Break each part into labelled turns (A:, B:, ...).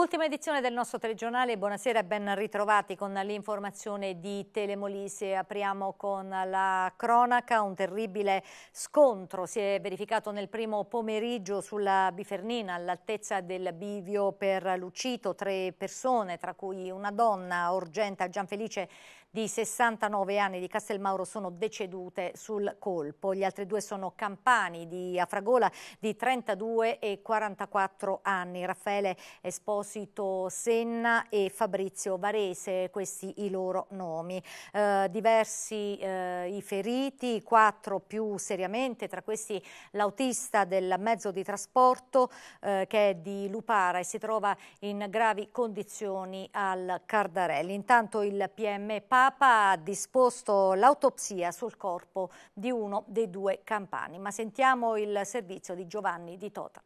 A: Ultima edizione del nostro telegiornale, buonasera e ben ritrovati con l'informazione di Telemolise. Apriamo con la cronaca, un terribile scontro si è verificato nel primo pomeriggio sulla Bifernina all'altezza del bivio per Lucito, tre persone tra cui una donna, Orgenta Gianfelice di 69 anni di Castelmauro sono decedute sul colpo. Gli altri due sono Campani di Afragola di 32 e 44 anni, Raffaele Esposito Senna e Fabrizio Varese, questi i loro nomi. Eh, diversi eh, i feriti, quattro più seriamente, tra questi l'autista del mezzo di trasporto eh, che è di Lupara e si trova in gravi condizioni al Cardarelli. Intanto il PM parla Papa ha disposto l'autopsia sul corpo di uno dei due campani, ma sentiamo il servizio di Giovanni Di Tota.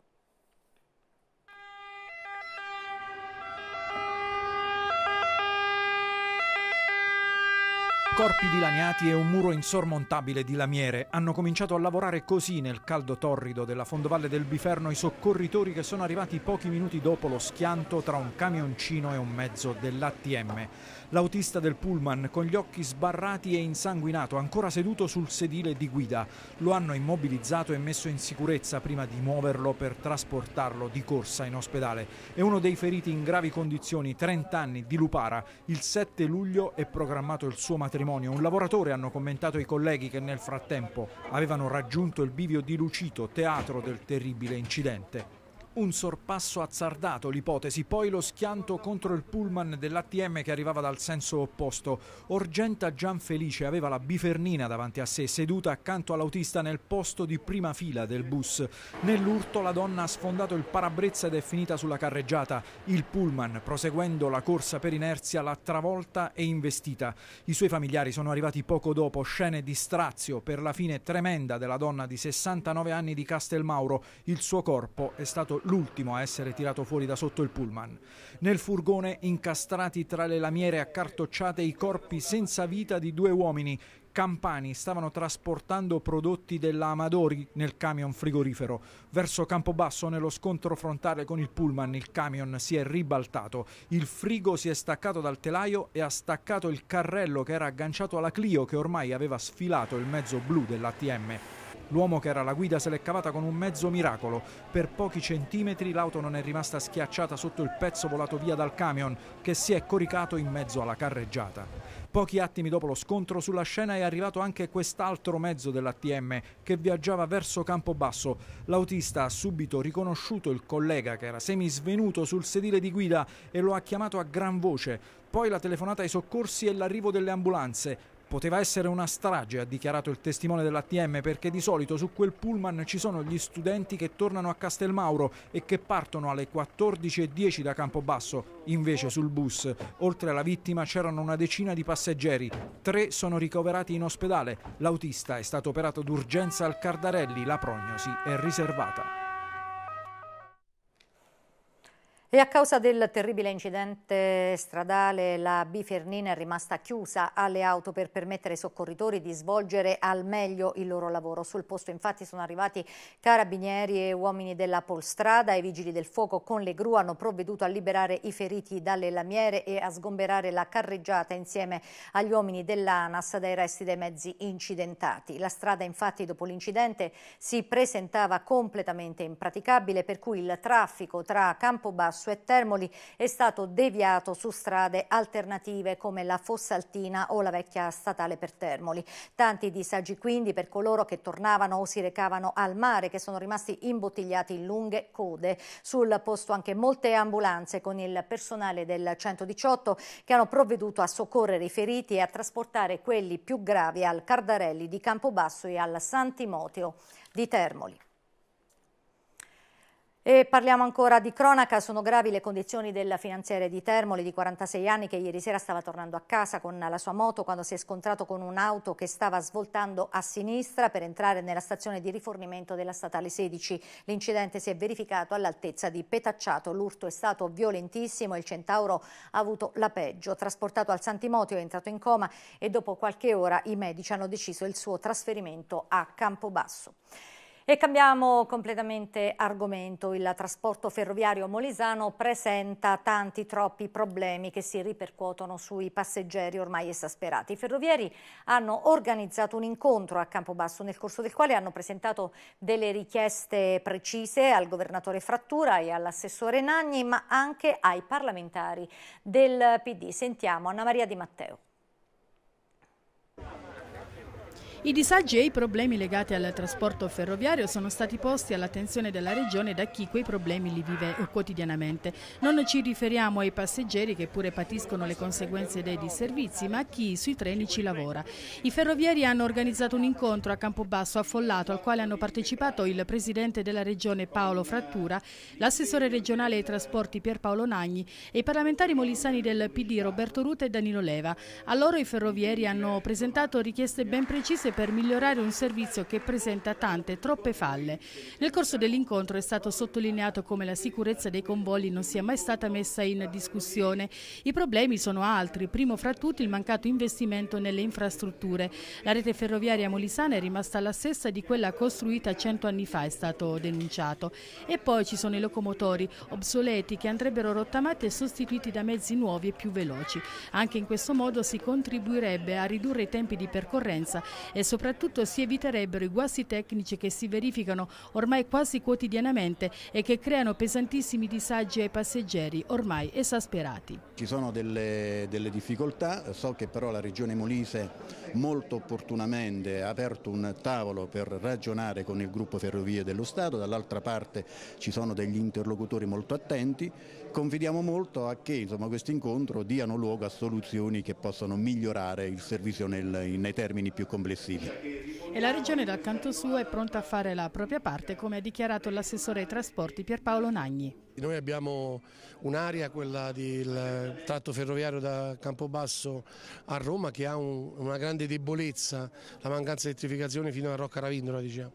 B: Corpi dilaniati e un muro insormontabile di lamiere hanno cominciato a lavorare così nel caldo torrido della fondovalle del Biferno i soccorritori che sono arrivati pochi minuti dopo lo schianto tra un camioncino e un mezzo dell'ATM. L'autista del pullman, con gli occhi sbarrati e insanguinato, ancora seduto sul sedile di guida, lo hanno immobilizzato e messo in sicurezza prima di muoverlo per trasportarlo di corsa in ospedale. È uno dei feriti in gravi condizioni, 30 anni, di Lupara. Il 7 luglio è programmato il suo matrimonio matrimonio. Un lavoratore hanno commentato i colleghi che nel frattempo avevano raggiunto il bivio di Lucito, teatro del terribile incidente. Un sorpasso azzardato l'ipotesi, poi lo schianto contro il pullman dell'ATM che arrivava dal senso opposto. Orgenta Gianfelice aveva la bifernina davanti a sé, seduta accanto all'autista nel posto di prima fila del bus. Nell'urto la donna ha sfondato il parabrezza ed è finita sulla carreggiata. Il pullman, proseguendo la corsa per inerzia, l'ha travolta e investita. I suoi familiari sono arrivati poco dopo, scene di strazio per la fine tremenda della donna di 69 anni di Castelmauro. Il suo corpo è stato l'ultimo a essere tirato fuori da sotto il pullman. Nel furgone, incastrati tra le lamiere accartocciate, i corpi senza vita di due uomini campani stavano trasportando prodotti della Amadori nel camion frigorifero. Verso Campobasso, nello scontro frontale con il pullman, il camion si è ribaltato. Il frigo si è staccato dal telaio e ha staccato il carrello che era agganciato alla Clio che ormai aveva sfilato il mezzo blu dell'ATM. L'uomo che era alla guida se l'è cavata con un mezzo miracolo. Per pochi centimetri l'auto non è rimasta schiacciata sotto il pezzo volato via dal camion che si è coricato in mezzo alla carreggiata. Pochi attimi dopo lo scontro sulla scena è arrivato anche quest'altro mezzo dell'ATM che viaggiava verso Campobasso. L'autista ha subito riconosciuto il collega che era semisvenuto sul sedile di guida e lo ha chiamato a gran voce. Poi la telefonata ai soccorsi e l'arrivo delle ambulanze. Poteva essere una strage, ha dichiarato il testimone dell'ATM, perché di solito su quel pullman ci sono gli studenti che tornano a Castelmauro e che partono alle 14.10 da Campobasso. Invece sul bus, oltre alla vittima, c'erano una decina di passeggeri. Tre sono ricoverati in ospedale. L'autista è stato operato d'urgenza al Cardarelli. La prognosi è riservata.
A: E a causa del terribile incidente stradale la Bifernina è rimasta chiusa alle auto per permettere ai soccorritori di svolgere al meglio il loro lavoro. Sul posto infatti sono arrivati carabinieri e uomini della Polstrada e vigili del fuoco con le gru hanno provveduto a liberare i feriti dalle lamiere e a sgomberare la carreggiata insieme agli uomini dell'ANAS dai resti dei mezzi incidentati. La strada infatti dopo l'incidente si presentava completamente impraticabile per cui il traffico tra Campobasso Milazzo e Termoli è stato deviato su strade alternative come la Fossaltina o la vecchia statale per Termoli. Tanti disagi quindi per coloro che tornavano o si recavano al mare che sono rimasti imbottigliati in lunghe code. Sul posto anche molte ambulanze con il personale del 118 che hanno provveduto a soccorrere i feriti e a trasportare quelli più gravi al Cardarelli di Campobasso e al Santimoteo di Termoli. E parliamo ancora di cronaca, sono gravi le condizioni del finanziere di Termoli di 46 anni che ieri sera stava tornando a casa con la sua moto quando si è scontrato con un'auto che stava svoltando a sinistra per entrare nella stazione di rifornimento della Statale 16. L'incidente si è verificato all'altezza di Petacciato, l'urto è stato violentissimo, e il centauro ha avuto la peggio. Trasportato al Santimotio è entrato in coma e dopo qualche ora i medici hanno deciso il suo trasferimento a Campobasso. E cambiamo completamente argomento. Il trasporto ferroviario molisano presenta tanti troppi problemi che si ripercuotono sui passeggeri ormai esasperati. I ferrovieri hanno organizzato un incontro a Campobasso nel corso del quale hanno presentato delle richieste precise al governatore Frattura e all'assessore Nagni ma anche ai parlamentari del PD. Sentiamo Anna Maria Di Matteo.
C: I disagi e i problemi legati al trasporto ferroviario sono stati posti all'attenzione della Regione da chi quei problemi li vive quotidianamente. Non ci riferiamo ai passeggeri che pure patiscono le conseguenze dei disservizi, ma a chi sui treni ci lavora. I ferrovieri hanno organizzato un incontro a Campobasso affollato al quale hanno partecipato il Presidente della Regione Paolo Frattura, l'assessore regionale ai trasporti Pierpaolo Nagni e i parlamentari molisani del PD Roberto Ruta e Danilo Leva. A loro i ferrovieri hanno presentato richieste ben precise per migliorare un servizio che presenta tante, troppe falle. Nel corso dell'incontro è stato sottolineato come la sicurezza dei convogli non sia mai stata messa in discussione. I problemi sono altri, primo fra tutti il mancato investimento nelle infrastrutture. La rete ferroviaria molisana è rimasta la stessa di quella costruita cento anni fa, è stato denunciato. E poi ci sono i locomotori obsoleti che andrebbero rottamati e sostituiti da mezzi nuovi e più veloci. Anche in questo modo si contribuirebbe a ridurre i tempi di percorrenza e soprattutto si eviterebbero i guasti tecnici che si verificano ormai quasi quotidianamente e che creano pesantissimi disagi ai passeggeri ormai esasperati.
D: Ci sono delle, delle difficoltà, so che però la Regione Molise molto opportunamente ha aperto un tavolo per ragionare con il gruppo Ferrovie dello Stato, dall'altra parte ci sono degli interlocutori molto attenti Confidiamo molto a che questo incontro diano luogo a soluzioni che possano migliorare il servizio nel, nei termini più complessivi.
C: E la Regione dal canto suo è pronta a fare la propria parte, come ha dichiarato l'assessore ai trasporti Pierpaolo Nagni.
E: Noi abbiamo un'area, quella del tratto ferroviario da Campobasso a Roma, che ha un, una grande debolezza, la mancanza di elettrificazione fino a Rocca Ravindola, diciamo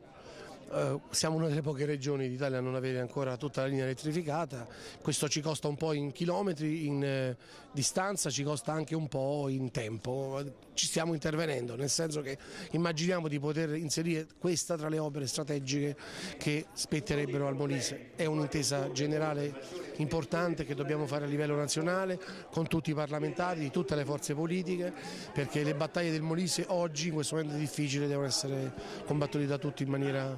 E: eh, siamo una delle poche regioni d'Italia a non avere ancora tutta la linea elettrificata, questo ci costa un po' in chilometri, in eh, distanza, ci costa anche un po' in tempo, ci stiamo intervenendo, nel senso che immaginiamo di poter inserire questa tra le opere strategiche che spetterebbero al Molise, è un'intesa generale importante che dobbiamo fare a livello nazionale con tutti i parlamentari di tutte le forze politiche perché le battaglie del Molise oggi in questo momento difficile devono essere combattute da tutti in maniera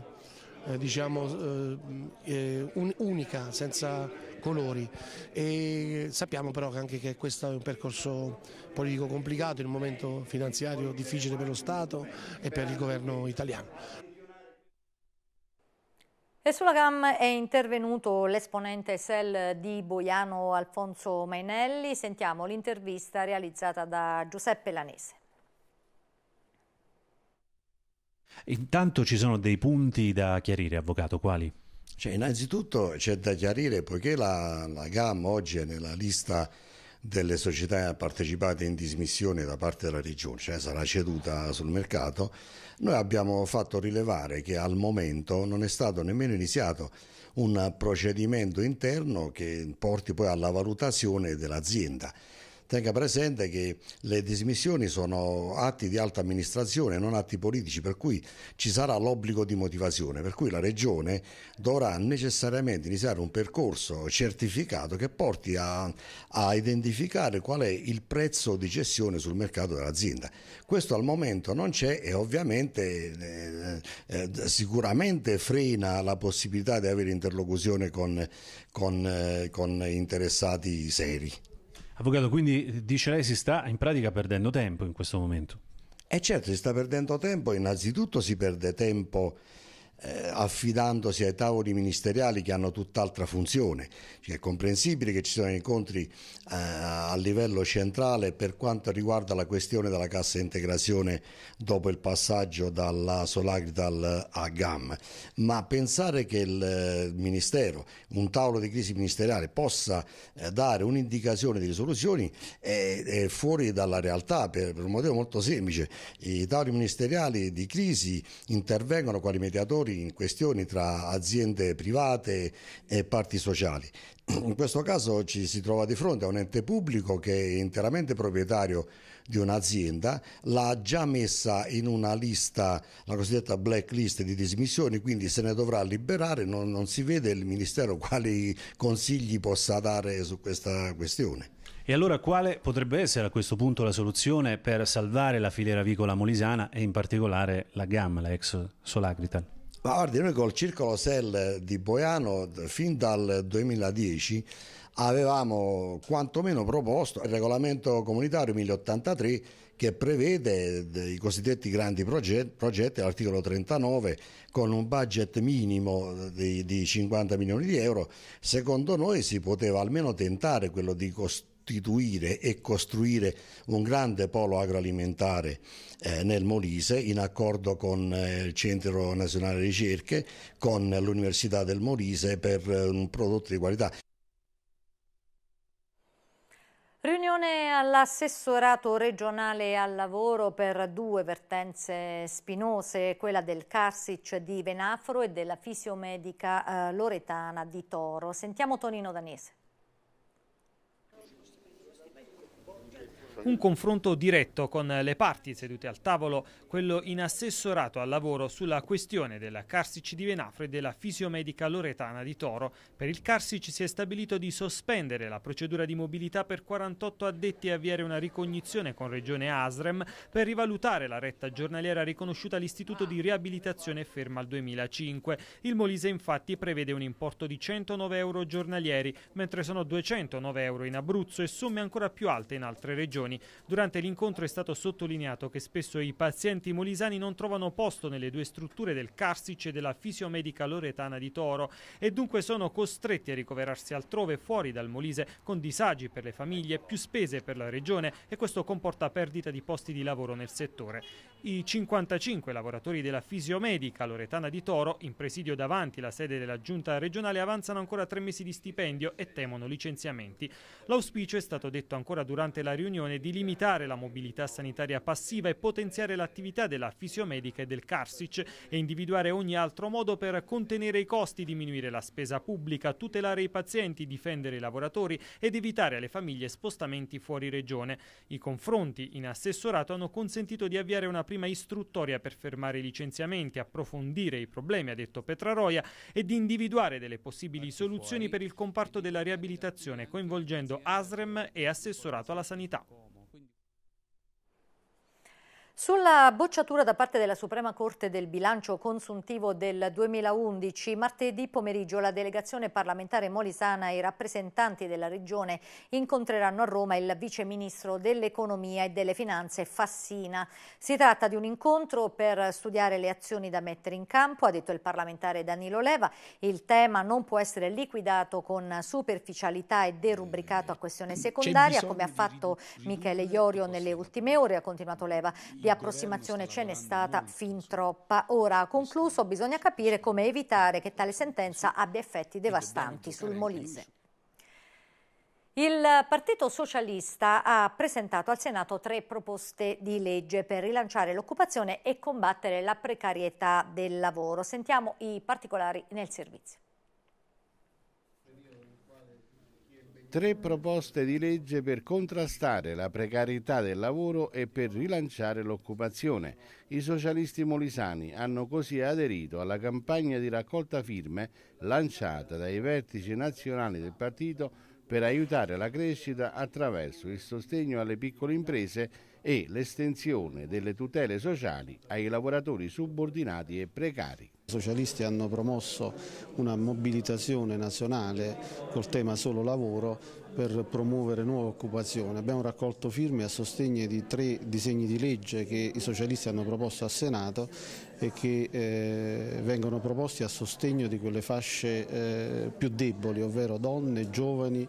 E: eh, diciamo, eh, eh, un, unica, senza colori. E sappiamo però anche che questo è un percorso politico complicato, in un momento finanziario difficile per lo Stato e per il governo italiano.
A: E sulla GAM è intervenuto l'esponente SEL di Boiano Alfonso Mainelli. Sentiamo l'intervista realizzata da Giuseppe Lanese.
F: Intanto ci sono dei punti da chiarire, avvocato, quali?
G: Cioè, innanzitutto c'è da chiarire, poiché la, la GAM oggi è nella lista delle società partecipate in dismissione da parte della regione, cioè sarà ceduta sul mercato, noi abbiamo fatto rilevare che al momento non è stato nemmeno iniziato un procedimento interno che porti poi alla valutazione dell'azienda. Tenga presente che le dismissioni sono atti di alta amministrazione, non atti politici, per cui ci sarà l'obbligo di motivazione, per cui la Regione dovrà necessariamente iniziare un percorso certificato che porti a, a identificare qual è il prezzo di cessione sul mercato dell'azienda. Questo al momento non c'è e ovviamente eh, eh, sicuramente frena la possibilità di avere interlocuzione con, con, eh, con interessati seri.
F: Avvocato, quindi dice lei si sta in pratica perdendo tempo in questo momento. E eh certo, si sta perdendo
G: tempo, innanzitutto si perde tempo eh, affidandosi ai tavoli ministeriali che hanno tutt'altra funzione. Cioè, è comprensibile che ci siano incontri eh, a livello centrale per quanto riguarda la questione della cassa integrazione dopo il passaggio dalla Solagrital a GAM, ma pensare che il eh, Ministero, un tavolo di crisi ministeriale, possa eh, dare un'indicazione di risoluzioni è, è fuori dalla realtà per, per un motivo molto semplice. I tavoli ministeriali di crisi intervengono quali mediatori lavori in questione tra aziende private e parti sociali. In questo caso ci si trova di fronte a un ente pubblico che è interamente proprietario di un'azienda, l'ha già messa in una lista, la cosiddetta blacklist di dismissioni, quindi se ne dovrà liberare, non, non si vede il Ministero quali consigli possa dare su questa questione.
F: E allora quale potrebbe essere a questo punto la soluzione per salvare la filiera vicola molisana e in particolare la gamma, la ex Solacrital?
G: Ma guardi, noi col Circolo Sell di Boiano fin dal 2010 avevamo quantomeno proposto il regolamento comunitario 1083 che prevede i cosiddetti grandi progetti, progetti all'articolo 39 con un budget minimo di, di 50 milioni di euro. Secondo noi si poteva almeno tentare quello di costruire costituire e costruire un grande polo agroalimentare eh, nel Molise in accordo con eh, il Centro Nazionale Ricerche, con l'Università del Molise per eh, un prodotto di qualità.
A: Riunione all'assessorato regionale al lavoro per due vertenze spinose, quella del Carsic di Venafro e della fisiomedica eh, Loretana di Toro. Sentiamo Tonino Danese.
F: Thank you. un confronto diretto con le parti sedute al tavolo, quello in assessorato al lavoro sulla questione della Carsic di Venafro e della fisiomedica loretana di Toro. Per il Carsic si è stabilito di sospendere la procedura di mobilità per 48 addetti e avviare una ricognizione con Regione Asrem per rivalutare la retta giornaliera riconosciuta all'Istituto di Riabilitazione ferma al 2005. Il Molise infatti prevede un importo di 109 euro giornalieri, mentre sono 209 euro in Abruzzo e somme ancora più alte in altre regioni Meloni. Durante l'incontro è stato sottolineato che spesso i pazienti molisani non trovano posto nelle due strutture del Carsic e della fisiomedica loretana di Toro e dunque sono costretti a ricoverarsi altrove fuori dal Molise con disagi per le famiglie, più spese per la regione e questo comporta perdita di posti di lavoro nel settore. I 55 lavoratori della fisiomedica loretana di Toro, in presidio davanti la sede della giunta regionale, avanzano ancora tre mesi di stipendio e temono licenziamenti. L'auspicio è stato detto ancora durante la riunione intenzione di limitare la mobilità sanitaria passiva e potenziare l'attività della fisiomedica e del Carsic e individuare ogni altro modo per contenere i costi, diminuire la spesa pubblica, tutelare i pazienti, difendere i lavoratori ed evitare alle famiglie spostamenti fuori regione. I confronti in assessorato hanno consentito di avviare una prima istruttoria per fermare i licenziamenti, approfondire i problemi, ha detto Petraroia, e di individuare delle possibili soluzioni per il comparto della riabilitazione coinvolgendo ASREM e assessorato alla sanità.
A: Sulla bocciatura da parte della Suprema Corte del bilancio consuntivo del 2011, martedì pomeriggio la delegazione parlamentare molisana e i rappresentanti della Regione incontreranno a Roma il Vice Ministro dell'Economia e delle Finanze Fassina. Si tratta di un incontro per studiare le azioni da mettere in campo, ha detto il parlamentare Danilo Leva. Il tema non può essere liquidato con superficialità e derubricato a questione secondaria, come ha fatto Michele Iorio nelle ultime ore, ha continuato Leva. Di approssimazione ce n'è stata fin troppa. Ora, concluso, bisogna capire come evitare che tale sentenza abbia effetti devastanti sul Molise. Il Partito Socialista ha presentato al Senato tre proposte di legge per rilanciare l'occupazione e combattere la precarietà del lavoro. Sentiamo i particolari nel servizio.
H: tre proposte di legge per contrastare la precarietà del lavoro e per rilanciare l'occupazione. I socialisti molisani hanno così aderito alla campagna di raccolta firme lanciata dai vertici nazionali del partito per aiutare la crescita attraverso il sostegno alle piccole imprese e l'estensione delle tutele sociali ai lavoratori subordinati e precari.
I: I socialisti hanno promosso una mobilitazione nazionale col tema solo lavoro per promuovere nuova occupazione. Abbiamo raccolto firme a sostegno di tre disegni di legge che i socialisti hanno proposto al Senato e che eh, vengono proposti a sostegno di quelle fasce eh, più deboli, ovvero donne, giovani,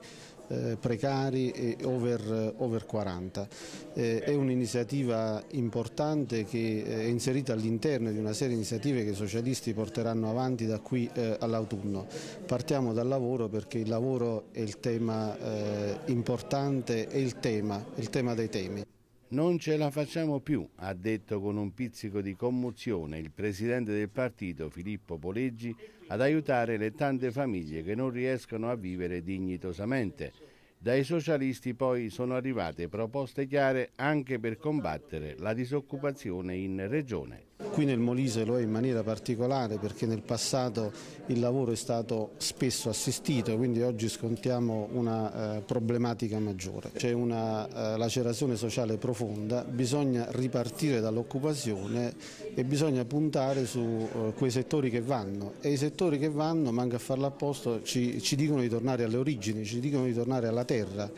I: eh, precari e over, over 40. Eh, è un'iniziativa importante che eh, è inserita all'interno di una serie di iniziative che i socialisti porteranno avanti da qui eh, all'autunno. Partiamo dal lavoro perché il lavoro è il tema eh, importante, è il tema, è il tema dei temi. Non ce la facciamo più,
H: ha detto con un pizzico di commozione il presidente del partito Filippo Poleggi ad aiutare le tante famiglie che non riescono a vivere dignitosamente. Dai socialisti poi sono arrivate proposte chiare anche per combattere la disoccupazione in regione.
I: Qui nel Molise lo è in maniera particolare perché nel passato il lavoro è stato spesso assistito, quindi oggi scontiamo una eh, problematica maggiore. C'è una eh, lacerazione sociale profonda, bisogna ripartire dall'occupazione e bisogna puntare su eh, quei settori che vanno e i settori che vanno, manca a farlo apposta, ci, ci dicono di tornare alle origini, ci dicono di tornare alla terra.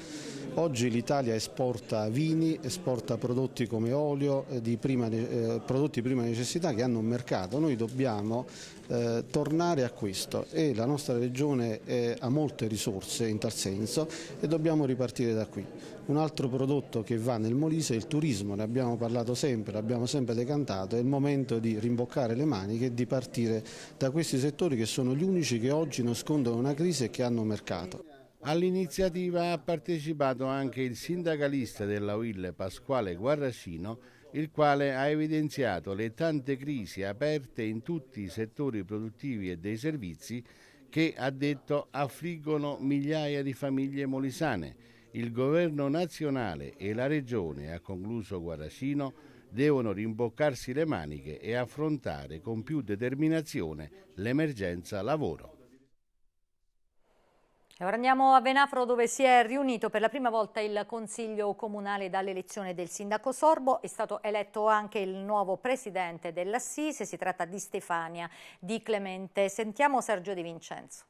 I: Oggi l'Italia esporta vini, esporta prodotti come olio, eh, di prima, eh, prodotti prima necessari necessità che hanno un mercato, noi dobbiamo eh, tornare a questo e la nostra regione eh, ha molte risorse in tal senso e dobbiamo ripartire da qui. Un altro prodotto che va nel Molise è il turismo, ne abbiamo parlato sempre, l'abbiamo sempre decantato, è il momento di rimboccare le maniche e di partire da questi settori che sono gli unici che oggi nascondono una crisi e che hanno mercato.
H: All'iniziativa ha partecipato anche il sindacalista della UIL Pasquale Guarracino il quale ha evidenziato le tante crisi aperte in tutti i settori produttivi e dei servizi che, ha detto, affliggono migliaia di famiglie molisane. Il governo nazionale e la regione, ha concluso Guaracino, devono rimboccarsi le maniche e affrontare con più determinazione l'emergenza lavoro
A: ora andiamo a Venafro dove si è riunito per la prima volta il Consiglio Comunale dall'elezione del sindaco Sorbo. È stato eletto anche il nuovo presidente dell'Assise, si tratta di Stefania Di Clemente. Sentiamo Sergio Di Vincenzo.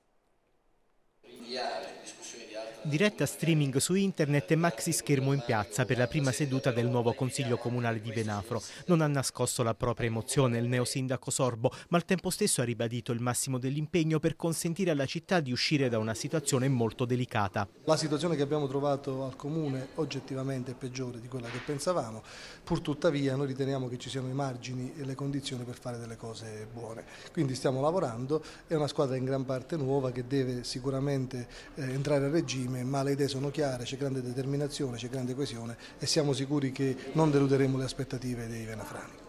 J: Diretta streaming su internet e maxi schermo in piazza per la prima seduta del nuovo Consiglio Comunale di Benafro. Non ha nascosto la propria emozione il neosindaco Sorbo, ma al tempo stesso ha ribadito il massimo dell'impegno per consentire alla città di uscire da una situazione molto delicata.
K: La situazione che abbiamo trovato al Comune oggettivamente è peggiore di quella che pensavamo, pur tuttavia noi riteniamo che ci siano i margini e le condizioni per fare delle cose buone. Quindi stiamo lavorando, è una squadra in gran parte nuova che deve sicuramente sicuramente eh, entrare a regime, ma le idee sono chiare, c'è grande determinazione, c'è grande coesione e siamo sicuri che non deluderemo le aspettative dei venafrani.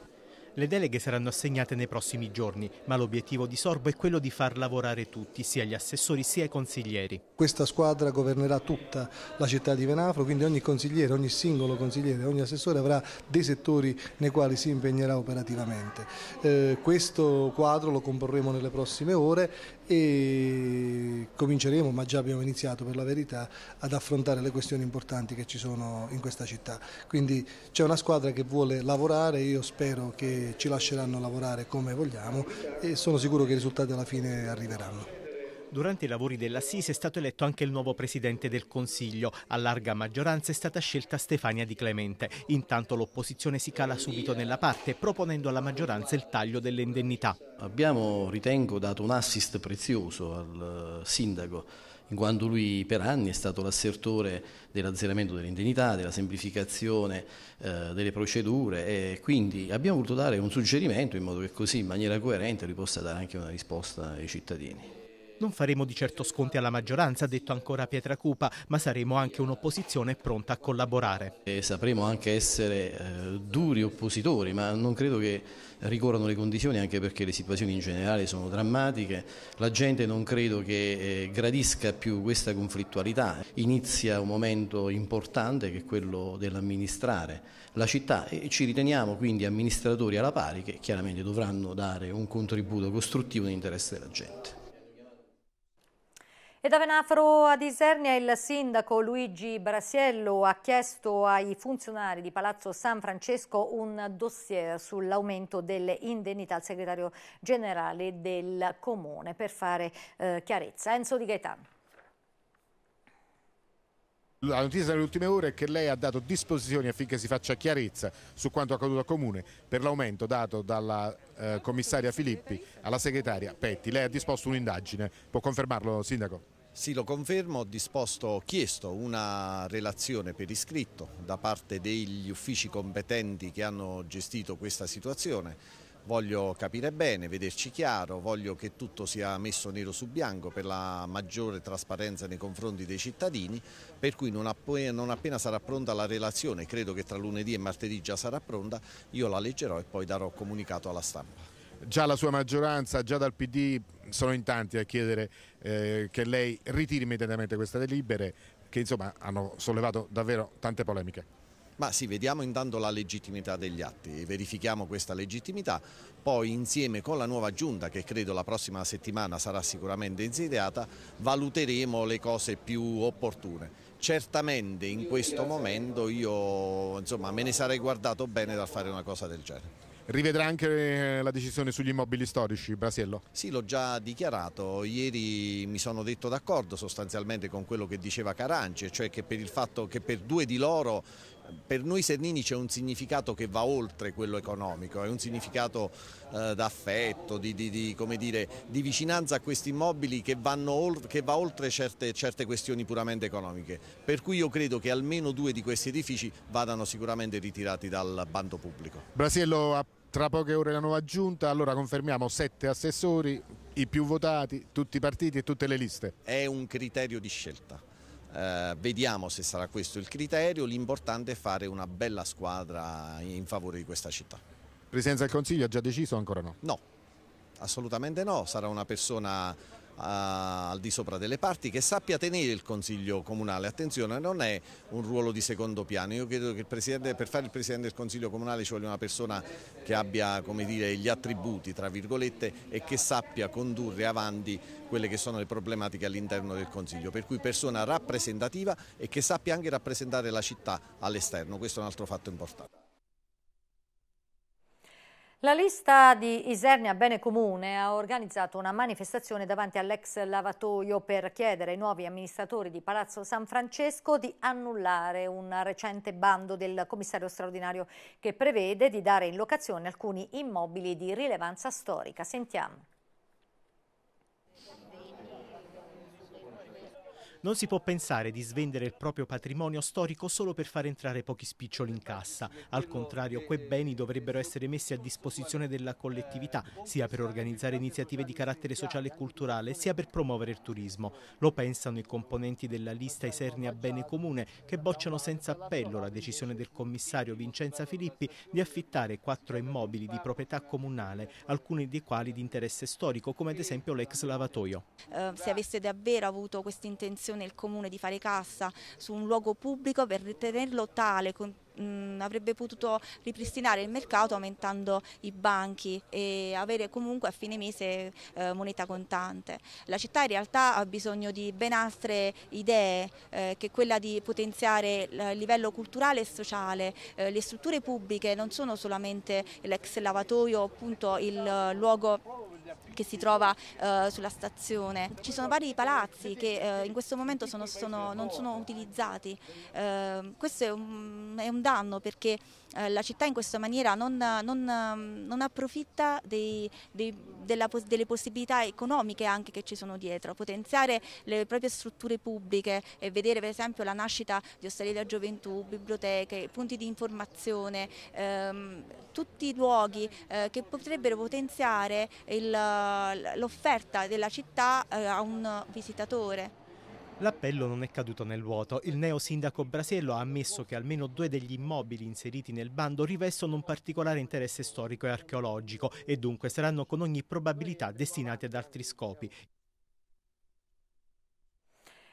J: Le deleghe saranno assegnate nei prossimi giorni, ma l'obiettivo di Sorbo è quello di far lavorare tutti, sia gli assessori sia i consiglieri.
K: Questa squadra governerà tutta la città di Venafro, quindi ogni consigliere, ogni singolo consigliere, ogni assessore avrà dei settori nei quali si impegnerà operativamente. Eh, questo quadro lo comporremo nelle prossime ore e cominceremo, ma già abbiamo iniziato per la verità, ad affrontare le questioni importanti che ci sono in questa città. Quindi c'è una squadra che vuole lavorare, io spero che ci lasceranno lavorare come vogliamo e sono sicuro che i risultati alla fine arriveranno.
J: Durante i lavori dell'Assise è stato eletto anche il nuovo presidente del Consiglio. A larga maggioranza è stata scelta Stefania Di Clemente. Intanto l'opposizione si cala subito nella parte, proponendo alla maggioranza il taglio delle indennità.
D: Abbiamo, ritengo, dato un assist prezioso al eh, sindaco, in quanto lui per anni è stato l'assertore dell'azzeramento delle indennità, della semplificazione eh, delle procedure e quindi abbiamo voluto dare un suggerimento in modo che così in maniera coerente lui possa dare anche una risposta ai cittadini.
J: Non faremo di certo sconti alla maggioranza, ha detto ancora Pietra Cupa, ma saremo anche un'opposizione pronta a collaborare.
D: E sapremo anche essere eh, duri oppositori, ma non credo che ricorrano le condizioni anche perché le situazioni in generale sono drammatiche. La gente non credo che eh, gradisca più questa conflittualità. Inizia un momento importante che è quello dell'amministrare la città e ci riteniamo quindi amministratori alla pari che chiaramente dovranno dare un contributo costruttivo nell'interesse della gente.
A: E da Venafro a Disernia il sindaco Luigi Brasiello ha chiesto ai funzionari di Palazzo San Francesco un dossier sull'aumento delle indennità al segretario generale del comune per fare eh, chiarezza. Enzo Di Gaetano.
L: La notizia delle ultime ore è che lei ha dato disposizioni affinché si faccia chiarezza su quanto accaduto al Comune per l'aumento dato dalla eh, commissaria Filippi alla segretaria Petti. Lei ha disposto un'indagine, può confermarlo
D: Sindaco? Sì, lo confermo, ho disposto, ho chiesto una relazione per iscritto da parte degli uffici competenti che hanno gestito questa situazione. Voglio capire bene, vederci chiaro, voglio che tutto sia messo nero su bianco per la maggiore trasparenza nei confronti dei cittadini, per cui non appena, non appena sarà pronta la relazione, credo che tra lunedì e martedì già sarà pronta, io la leggerò e poi darò comunicato alla stampa già la sua maggioranza, già dal PD sono in tanti a chiedere
L: eh, che lei ritiri immediatamente queste delibere che insomma hanno sollevato davvero tante polemiche.
D: Ma sì, vediamo intanto la legittimità degli atti, verifichiamo questa legittimità, poi insieme con la nuova giunta che credo la prossima settimana sarà sicuramente insediata, valuteremo le cose più opportune. Certamente in questo momento io insomma, me ne sarei guardato bene dal fare una cosa del genere. Rivedrà anche
L: eh, la decisione sugli immobili storici, Brasiello?
D: Sì, l'ho già dichiarato. Ieri mi sono detto d'accordo sostanzialmente con quello che diceva Caranci, cioè che per il fatto che per due di loro per noi Sernini c'è un significato che va oltre quello economico, è un significato eh, d'affetto, di, di, di, dire, di, vicinanza a questi immobili che, oltre, che va oltre certe, certe, questioni puramente economiche. Per cui io credo che almeno due di questi edifici vadano sicuramente ritirati dal bando pubblico.
L: Brasiello, tra poche ore la
D: nuova giunta, allora confermiamo sette assessori, i più votati,
L: tutti i partiti e tutte le
D: liste. È un criterio di scelta. Eh, vediamo se sarà questo il criterio, l'importante è fare una bella squadra in favore di questa città. Presidenza
L: del Consiglio ha già deciso o ancora no?
D: No, assolutamente no, sarà una persona a, al di sopra delle parti, che sappia tenere il Consiglio Comunale. Attenzione, non è un ruolo di secondo piano. Io credo che per fare il Presidente del Consiglio Comunale ci voglia una persona che abbia come dire, gli attributi, tra virgolette, e che sappia condurre avanti quelle che sono le problematiche all'interno del Consiglio. Per cui persona rappresentativa e che sappia anche rappresentare la città all'esterno. Questo è un altro fatto importante.
A: La lista di Isernia Bene Comune ha organizzato una manifestazione davanti all'ex lavatoio per chiedere ai nuovi amministratori di Palazzo San Francesco di annullare un recente bando del commissario straordinario che prevede di dare in locazione alcuni immobili di rilevanza storica. Sentiamo.
J: Non si può pensare di svendere il proprio patrimonio storico solo per far entrare pochi spiccioli in cassa. Al contrario, quei beni dovrebbero essere messi a disposizione della collettività, sia per organizzare iniziative di carattere sociale e culturale, sia per promuovere il turismo. Lo pensano i componenti della lista Isernia Bene Comune, che bocciano senza appello la decisione del commissario Vincenza Filippi di affittare quattro immobili di proprietà comunale, alcuni dei quali di interesse storico, come ad esempio l'ex lavatoio.
M: Eh, se avesse davvero avuto questa intenzione decisione del comune di fare cassa su un luogo pubblico per ritenerlo tale con, mh, avrebbe potuto ripristinare il mercato aumentando i banchi e avere comunque a fine mese eh, moneta contante. La città in realtà ha bisogno di ben altre idee eh, che quella di potenziare il livello culturale e sociale. Eh, le strutture pubbliche non sono solamente l'ex lavatoio, appunto il eh, luogo che si trova eh, sulla stazione. Ci sono vari palazzi che eh, in questo momento sono, sono, non sono utilizzati. Eh, questo è un, è un danno perché eh, la città in questa maniera non, non, ehm, non approfitta dei, dei, della, delle possibilità economiche anche che ci sono dietro, potenziare le proprie strutture pubbliche e vedere per esempio la nascita di ostelli della gioventù, biblioteche, punti di informazione, ehm, tutti i luoghi eh, che potrebbero potenziare l'offerta della città eh, a un visitatore.
J: L'appello non è caduto nel vuoto. Il neo sindaco Brasello ha ammesso che almeno due degli immobili inseriti nel bando rivestono un particolare interesse storico e archeologico e dunque saranno con ogni probabilità destinati ad altri scopi.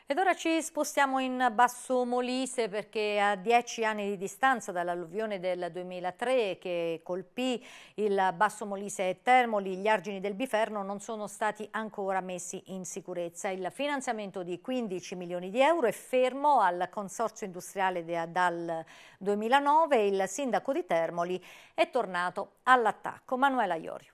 A: Ed ora ci spostiamo in Basso Molise perché a dieci anni di distanza dall'alluvione del 2003 che colpì il Basso Molise e Termoli, gli argini del Biferno non sono stati ancora messi in sicurezza. Il finanziamento di 15 milioni di euro è fermo al Consorzio Industriale dal 2009 e il sindaco di Termoli è tornato all'attacco. Manuela
N: Iorio.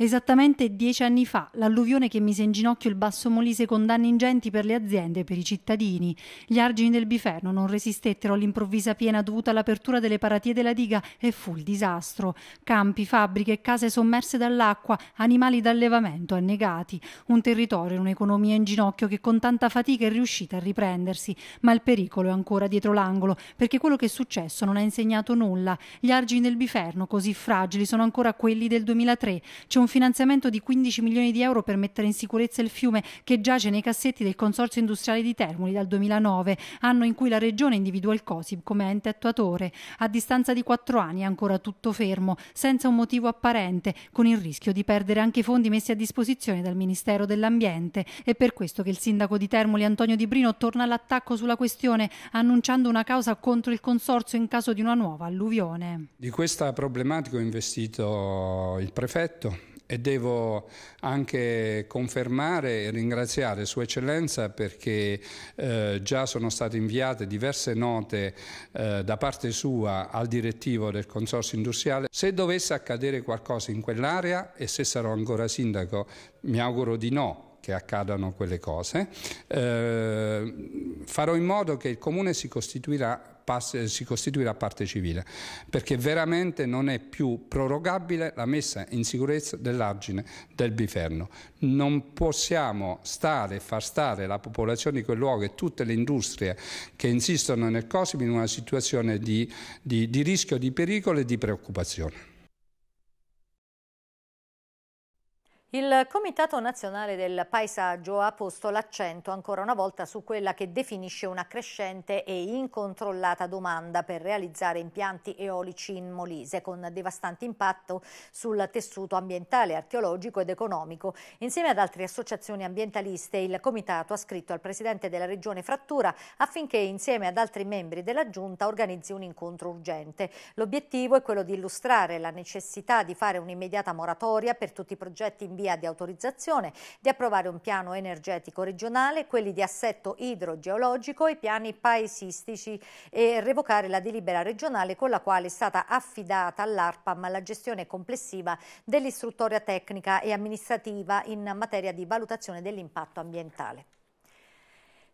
N: Esattamente dieci anni fa, l'alluvione che mise in ginocchio il Basso Molise con danni ingenti per le aziende e per i cittadini. Gli argini del Biferno non resistettero all'improvvisa piena dovuta all'apertura delle paratie della diga e fu il disastro. Campi, fabbriche, e case sommerse dall'acqua, animali d'allevamento annegati. Un territorio e un'economia in ginocchio che con tanta fatica è riuscita a riprendersi. Ma il pericolo è ancora dietro l'angolo, perché quello che è successo non ha insegnato nulla. Gli argini del Biferno, così fragili, sono ancora quelli del 2003. C'è un finanziamento di 15 milioni di euro per mettere in sicurezza il fiume che giace nei cassetti del Consorzio Industriale di Termoli dal 2009, anno in cui la Regione individua il COSIB come ente attuatore. A distanza di quattro anni è ancora tutto fermo, senza un motivo apparente, con il rischio di perdere anche i fondi messi a disposizione dal Ministero dell'Ambiente. È per questo che il sindaco di Termoli Antonio Di Brino torna all'attacco sulla questione, annunciando una causa contro il Consorzio in caso di una nuova alluvione.
B: Di questa problematica ho investito il prefetto e devo anche confermare e ringraziare Sua Eccellenza perché eh, già sono state inviate diverse note eh, da parte sua al direttivo del Consorzio Industriale. Se dovesse accadere qualcosa in quell'area e se sarò ancora sindaco, mi auguro di no, che accadano quelle cose, eh, farò in modo che il comune si costituirà si costituirà parte civile, perché veramente non è più prorogabile la messa in sicurezza dell'argine del Biferno. Non possiamo stare e far stare la popolazione di quel luogo e tutte le industrie che insistono nel Cosimo in una situazione di, di, di rischio, di pericolo e di preoccupazione.
A: Il Comitato Nazionale del Paesaggio ha posto l'accento ancora una volta su quella che definisce una crescente e incontrollata domanda per realizzare impianti eolici in Molise con devastante impatto sul tessuto ambientale, archeologico ed economico. Insieme ad altre associazioni ambientaliste il Comitato ha scritto al Presidente della Regione Frattura affinché insieme ad altri membri della Giunta organizzi un incontro urgente. L'obiettivo è quello di illustrare la necessità di fare un'immediata moratoria per tutti i progetti in via di autorizzazione, di approvare un piano energetico regionale, quelli di assetto idrogeologico e piani paesistici e revocare la delibera regionale con la quale è stata affidata all'ARPAM la gestione complessiva dell'istruttoria tecnica e amministrativa in materia di valutazione dell'impatto ambientale.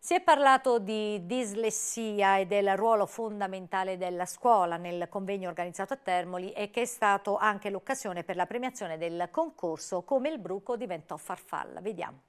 A: Si è parlato di dislessia e del ruolo fondamentale della scuola nel convegno organizzato a Termoli e che è stato anche l'occasione per la premiazione del concorso Come il bruco diventò farfalla. Vediamo.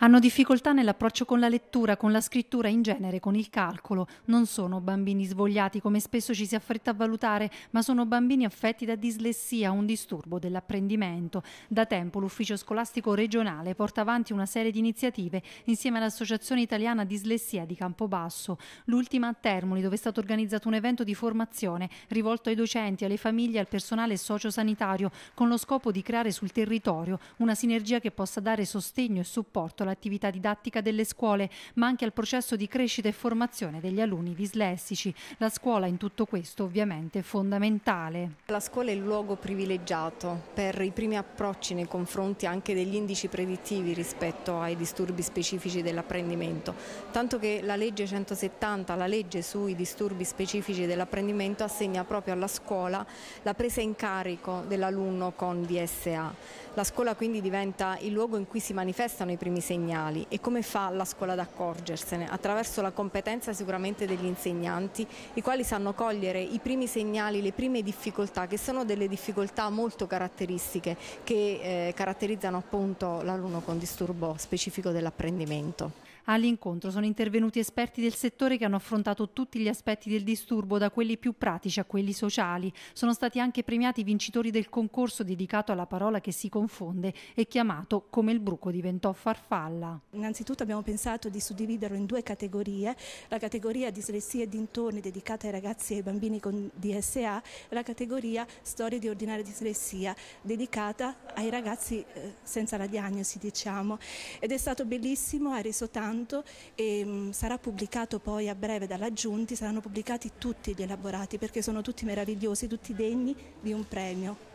N: Hanno difficoltà nell'approccio con la lettura, con la scrittura in genere, con il calcolo. Non sono bambini svogliati come spesso ci si affretta a valutare, ma sono bambini affetti da dislessia, un disturbo dell'apprendimento. Da tempo l'ufficio scolastico regionale porta avanti una serie di iniziative insieme all'Associazione Italiana Dislessia di Campobasso. L'ultima a Termoli, dove è stato organizzato un evento di formazione rivolto ai docenti, alle famiglie, al personale sociosanitario, con lo scopo di creare sul territorio una sinergia che possa dare sostegno e supporto alla all'attività didattica delle scuole, ma anche al processo di crescita e formazione degli alunni dislessici. La scuola in tutto questo ovviamente è fondamentale.
C: La scuola è il luogo privilegiato per i primi approcci nei confronti anche degli indici predittivi rispetto ai disturbi specifici dell'apprendimento, tanto che la legge 170, la legge sui disturbi specifici dell'apprendimento
A: assegna proprio alla scuola la presa in carico dell'alunno con DSA. La scuola quindi diventa il luogo in cui si manifestano i primi segni segnali e come fa la scuola ad accorgersene? Attraverso la competenza sicuramente degli insegnanti, i quali sanno cogliere i primi segnali, le prime difficoltà, che sono delle difficoltà molto caratteristiche, che eh, caratterizzano appunto l'alunno con disturbo specifico dell'apprendimento.
N: All'incontro sono intervenuti esperti del settore che hanno affrontato tutti gli aspetti del disturbo, da quelli più pratici a quelli sociali. Sono stati anche premiati i vincitori del concorso dedicato alla parola che si confonde e chiamato Come il bruco diventò farfalla. Innanzitutto abbiamo pensato
M: di suddividerlo in due categorie, la categoria dislessia e dintorni dedicata ai ragazzi e ai bambini con DSA e la categoria storie di ordinaria dislessia dedicata ai ragazzi eh, senza la diagnosi diciamo ed è stato bellissimo, ha reso tanto tanto e ehm, mh, sarà pubblicato poi a breve dalla Giunti, saranno pubblicati tutti gli elaborati perché sono
N: tutti meravigliosi, tutti degni di un premio.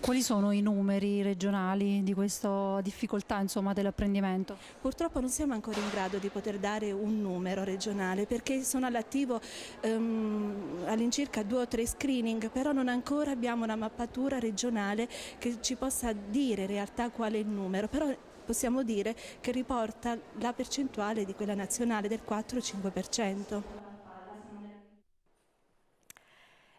N: Quali sono i numeri regionali di questa difficoltà dell'apprendimento? Purtroppo non siamo ancora in grado di
M: poter dare un numero regionale perché sono all'attivo um, all'incirca due o tre screening, però non ancora abbiamo una mappatura regionale che ci possa dire in realtà qual è il numero. Però possiamo dire che riporta la percentuale di quella nazionale del 4-5%.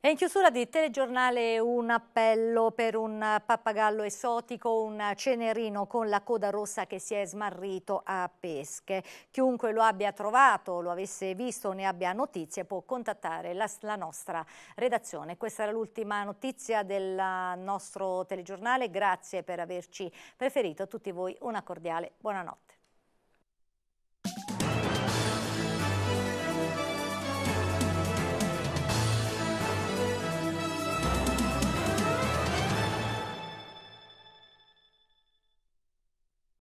A: E in chiusura di telegiornale un appello per un pappagallo esotico, un cenerino con la coda rossa che si è smarrito a pesche. Chiunque lo abbia trovato, lo avesse visto o ne abbia notizie può contattare la, la nostra redazione. Questa era l'ultima notizia del nostro telegiornale. Grazie per averci preferito. A tutti voi una cordiale buonanotte.